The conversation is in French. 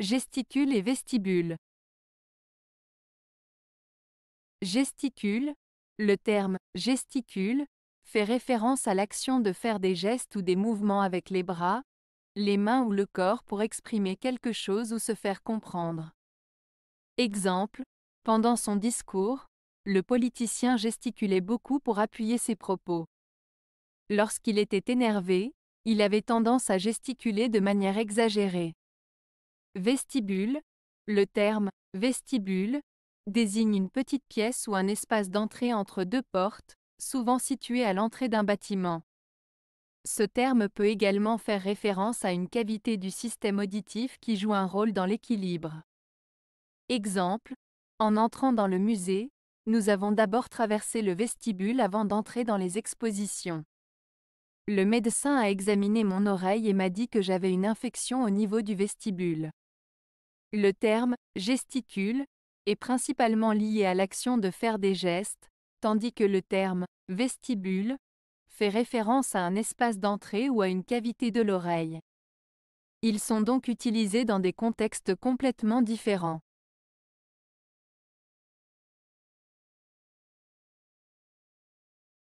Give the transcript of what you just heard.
Gesticule et vestibule. Gesticule. Le terme gesticule fait référence à l'action de faire des gestes ou des mouvements avec les bras, les mains ou le corps pour exprimer quelque chose ou se faire comprendre. Exemple, pendant son discours, le politicien gesticulait beaucoup pour appuyer ses propos. Lorsqu'il était énervé, il avait tendance à gesticuler de manière exagérée. Vestibule. Le terme vestibule désigne une petite pièce ou un espace d'entrée entre deux portes, souvent situé à l'entrée d'un bâtiment. Ce terme peut également faire référence à une cavité du système auditif qui joue un rôle dans l'équilibre. Exemple, en entrant dans le musée, nous avons d'abord traversé le vestibule avant d'entrer dans les expositions. Le médecin a examiné mon oreille et m'a dit que j'avais une infection au niveau du vestibule. Le terme gesticule est principalement lié à l'action de faire des gestes, tandis que le terme vestibule fait référence à un espace d'entrée ou à une cavité de l'oreille. Ils sont donc utilisés dans des contextes complètement différents.